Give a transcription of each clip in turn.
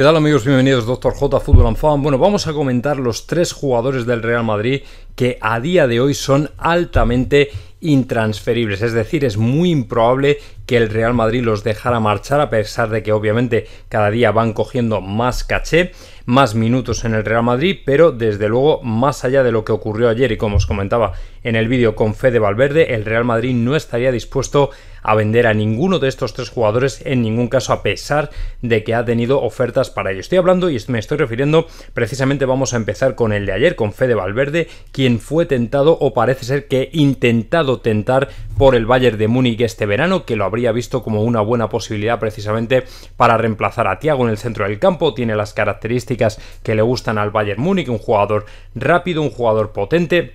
¿Qué tal amigos? Bienvenidos Doctor J Fútbol and Fan. Bueno, vamos a comentar los tres jugadores del Real Madrid que a día de hoy son altamente intransferibles, es decir, es muy improbable que el Real Madrid los dejara marchar a pesar de que obviamente cada día van cogiendo más caché, más minutos en el Real Madrid, pero desde luego más allá de lo que ocurrió ayer y como os comentaba en el vídeo con Fede Valverde, el Real Madrid no estaría dispuesto a vender a ninguno de estos tres jugadores en ningún caso a pesar de que ha tenido ofertas para ello. Estoy hablando y me estoy refiriendo precisamente vamos a empezar con el de ayer con Fede Valverde, quien fue tentado o parece ser que intentado tentar por el Bayern de Múnich este verano, que lo habría visto como una buena posibilidad precisamente para reemplazar a Thiago en el centro del campo. Tiene las características que le gustan al Bayern Múnich, un jugador rápido, un jugador potente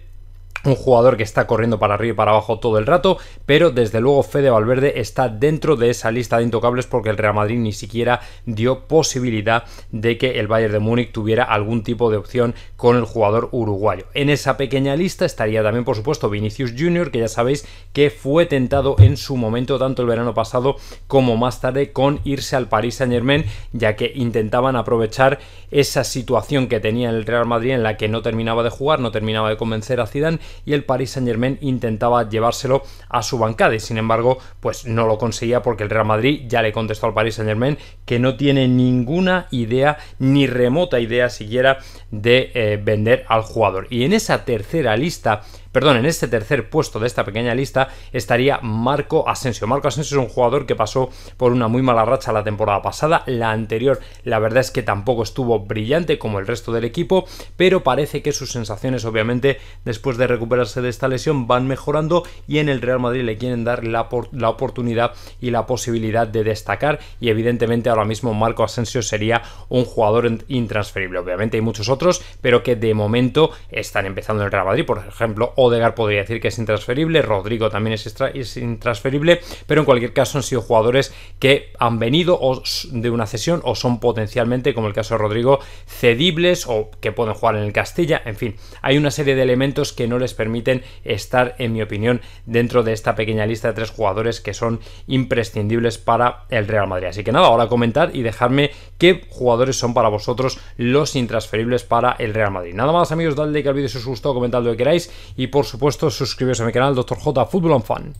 un jugador que está corriendo para arriba y para abajo todo el rato, pero desde luego Fede Valverde está dentro de esa lista de intocables porque el Real Madrid ni siquiera dio posibilidad de que el Bayern de Múnich tuviera algún tipo de opción con el jugador uruguayo. En esa pequeña lista estaría también, por supuesto, Vinicius Jr., que ya sabéis que fue tentado en su momento, tanto el verano pasado como más tarde, con irse al Paris Saint Germain, ya que intentaban aprovechar esa situación que tenía el Real Madrid en la que no terminaba de jugar, no terminaba de convencer a Zidane y el Paris Saint Germain intentaba llevárselo a su bancada y sin embargo pues no lo conseguía porque el Real Madrid ya le contestó al Paris Saint Germain que no tiene ninguna idea ni remota idea siquiera de eh, vender al jugador. Y en esa tercera lista perdón, en este tercer puesto de esta pequeña lista estaría Marco Asensio. Marco Asensio es un jugador que pasó por una muy mala racha la temporada pasada, la anterior la verdad es que tampoco estuvo brillante como el resto del equipo, pero parece que sus sensaciones obviamente después de recuperarse de esta lesión van mejorando y en el Real Madrid le quieren dar la, oportunidad y la posibilidad de destacar y evidentemente ahora mismo Marco Asensio sería un jugador intransferible. Obviamente hay muchos otros, pero que de momento están empezando en el Real Madrid, por ejemplo, Odegar podría decir que es intransferible, Rodrigo también es, intransferible, pero en cualquier caso han sido jugadores que han venido de una cesión o son potencialmente, como el caso de Rodrigo, cedibles o que pueden jugar en el Castilla. En fin, hay una serie de elementos que no les permiten estar, en mi opinión, dentro de esta pequeña lista de tres jugadores que son imprescindibles para el Real Madrid. Así que nada, ahora comentar y dejarme qué jugadores son para vosotros los intransferibles para el Real Madrid. Nada más amigos, dadle que al vídeo si os gustó, comentad lo que queráis y por supuesto suscribiros a mi canal Dr. J Football Fan.